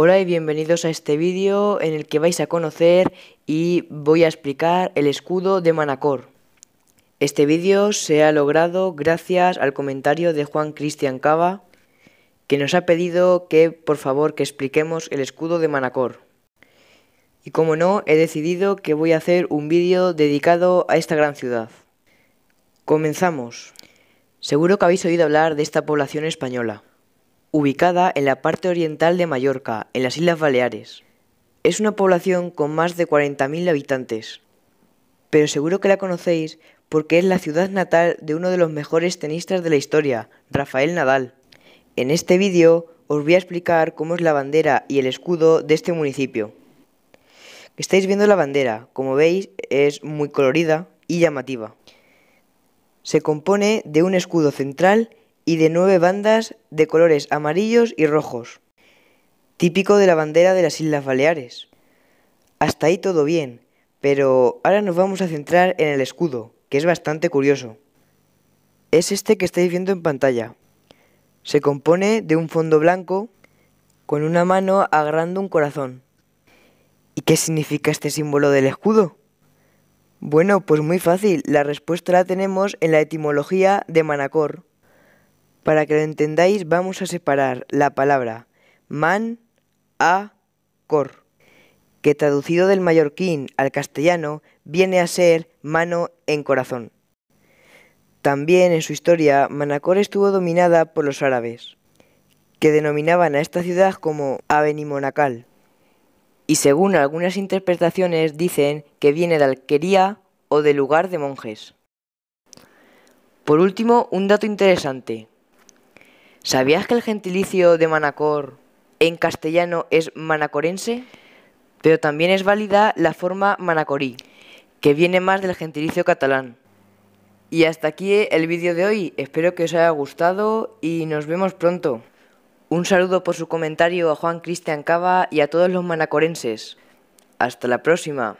Hola y bienvenidos a este vídeo en el que vais a conocer y voy a explicar el escudo de Manacor. Este vídeo se ha logrado gracias al comentario de Juan Cristian Cava que nos ha pedido que por favor que expliquemos el escudo de Manacor. Y como no, he decidido que voy a hacer un vídeo dedicado a esta gran ciudad. Comenzamos. Seguro que habéis oído hablar de esta población española ubicada en la parte oriental de Mallorca, en las Islas Baleares. Es una población con más de 40.000 habitantes, pero seguro que la conocéis porque es la ciudad natal de uno de los mejores tenistas de la historia, Rafael Nadal. En este vídeo os voy a explicar cómo es la bandera y el escudo de este municipio. Estáis viendo la bandera, como veis es muy colorida y llamativa. Se compone de un escudo central y de nueve bandas de colores amarillos y rojos, típico de la bandera de las Islas Baleares. Hasta ahí todo bien, pero ahora nos vamos a centrar en el escudo, que es bastante curioso. Es este que estáis viendo en pantalla. Se compone de un fondo blanco con una mano agarrando un corazón. ¿Y qué significa este símbolo del escudo? Bueno, pues muy fácil, la respuesta la tenemos en la etimología de Manacor, para que lo entendáis, vamos a separar la palabra man a cor, que traducido del mallorquín al castellano viene a ser mano en corazón. También en su historia, Manacor estuvo dominada por los árabes, que denominaban a esta ciudad como Avenimonacal, Y según algunas interpretaciones dicen que viene de alquería o de lugar de monjes. Por último, un dato interesante. ¿Sabías que el gentilicio de Manacor en castellano es manacorense? Pero también es válida la forma manacorí, que viene más del gentilicio catalán. Y hasta aquí el vídeo de hoy. Espero que os haya gustado y nos vemos pronto. Un saludo por su comentario a Juan Cristian Cava y a todos los manacorenses. Hasta la próxima.